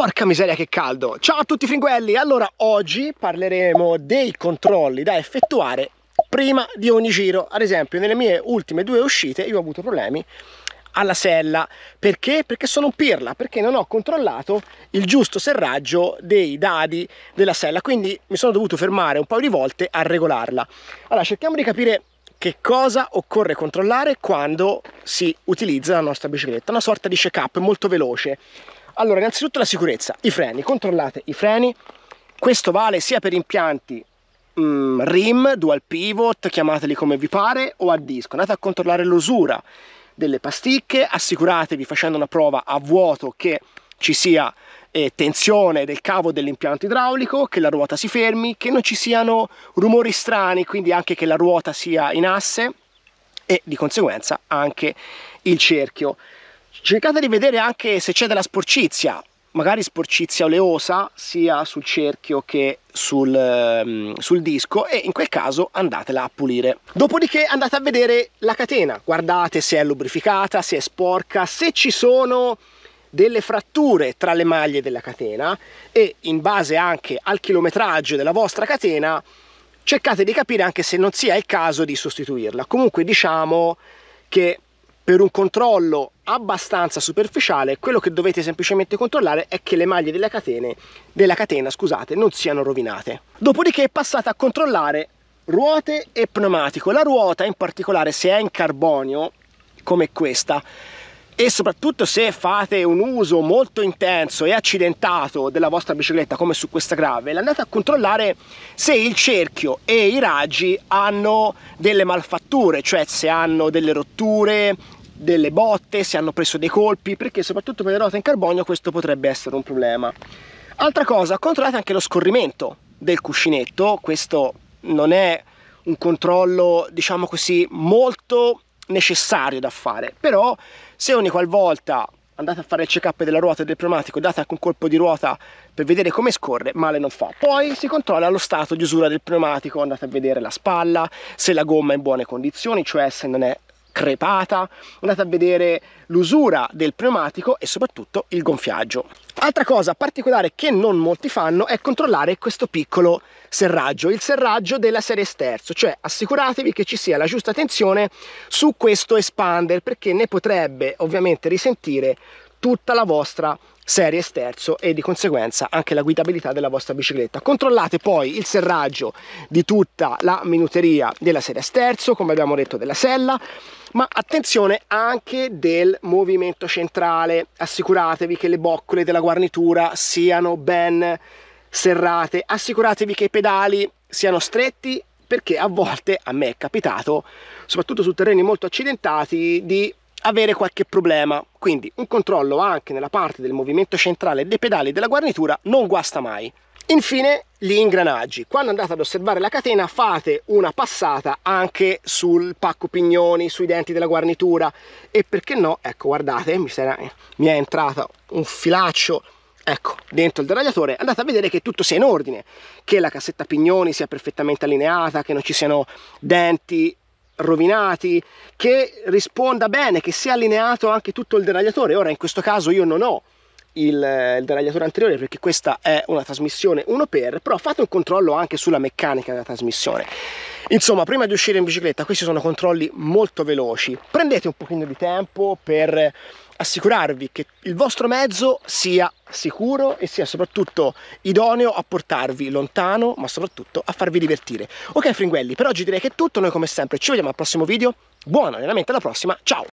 Porca miseria che caldo! Ciao a tutti fringuelli! Allora oggi parleremo dei controlli da effettuare prima di ogni giro. Ad esempio nelle mie ultime due uscite io ho avuto problemi alla sella. Perché? Perché sono un pirla, perché non ho controllato il giusto serraggio dei dadi della sella, quindi mi sono dovuto fermare un paio di volte a regolarla. Allora, cerchiamo di capire che cosa occorre controllare quando si utilizza la nostra bicicletta, una sorta di check-up molto veloce. Allora, innanzitutto la sicurezza, i freni, controllate i freni, questo vale sia per impianti mm, RIM, dual pivot, chiamateli come vi pare, o a disco, andate a controllare l'usura delle pasticche, assicuratevi facendo una prova a vuoto che ci sia eh, tensione del cavo dell'impianto idraulico, che la ruota si fermi, che non ci siano rumori strani, quindi anche che la ruota sia in asse e di conseguenza anche il cerchio cercate di vedere anche se c'è della sporcizia magari sporcizia oleosa sia sul cerchio che sul, ehm, sul, disco e in quel caso andatela a pulire. Dopodiché andate a vedere la catena, guardate se è lubrificata, se è sporca, se ci sono delle fratture tra le maglie della catena e in base anche al chilometraggio della vostra catena cercate di capire anche se non sia il caso di sostituirla. Comunque diciamo che per un controllo abbastanza superficiale, quello che dovete semplicemente controllare è che le maglie della, catene, della catena scusate, non siano rovinate. Dopodiché passate a controllare ruote e pneumatico. La ruota in particolare se è in carbonio, come questa, e soprattutto se fate un uso molto intenso e accidentato della vostra bicicletta come su questa grave andate a controllare se il cerchio e i raggi hanno delle malfatture cioè se hanno delle rotture delle botte, se hanno preso dei colpi, perché soprattutto per le ruote in carbonio questo potrebbe essere un problema. Altra cosa, controllate anche lo scorrimento del cuscinetto, questo non è un controllo, diciamo così, molto necessario da fare, però se ogni qualvolta andate a fare il check up della ruota e del pneumatico, date anche un colpo di ruota per vedere come scorre, male non fa. Poi si controlla lo stato di usura del pneumatico, andate a vedere la spalla, se la gomma è in buone condizioni, cioè se non è crepata, andate a vedere l'usura del pneumatico e soprattutto il gonfiaggio. Altra cosa particolare che non molti fanno è controllare questo piccolo serraggio, il serraggio della serie sterzo, cioè assicuratevi che ci sia la giusta tensione su questo expander perché ne potrebbe ovviamente risentire tutta la vostra series sterzo e di conseguenza anche la guidabilità della vostra bicicletta. Controllate poi il serraggio di tutta la minuteria della series sterzo, come abbiamo detto della sella, ma attenzione anche del movimento centrale, assicuratevi che le boccole della guarnitura siano ben serrate, assicuratevi che i pedali siano stretti perché a volte a me è capitato, soprattutto su terreni molto accidentati, di avere qualche problema. Quindi un controllo anche nella parte del movimento centrale dei pedali della guarnitura non guasta mai. Infine gli ingranaggi. Quando andate ad osservare la catena fate una passata anche sul pacco pignoni, sui denti della guarnitura e perché no, ecco guardate, mi, sarà, mi è entrato un filaccio ecco, dentro il deragliatore, andate a vedere che tutto sia in ordine, che la cassetta pignoni sia perfettamente allineata, che non ci siano denti rovinati, che risponda bene, che sia allineato anche tutto il deragliatore. Ora in questo caso io non ho il, il deragliatore anteriore perché questa è una trasmissione 1x, però fate un controllo anche sulla meccanica della trasmissione. Insomma, prima di uscire in bicicletta, questi sono controlli molto veloci. Prendete un pochino di tempo per assicurarvi che il vostro mezzo sia sicuro e sia soprattutto idoneo a portarvi lontano, ma soprattutto a farvi divertire. Ok, fringuelli, per oggi direi che è tutto. Noi come sempre ci vediamo al prossimo video. Buon allenamento, alla prossima. Ciao!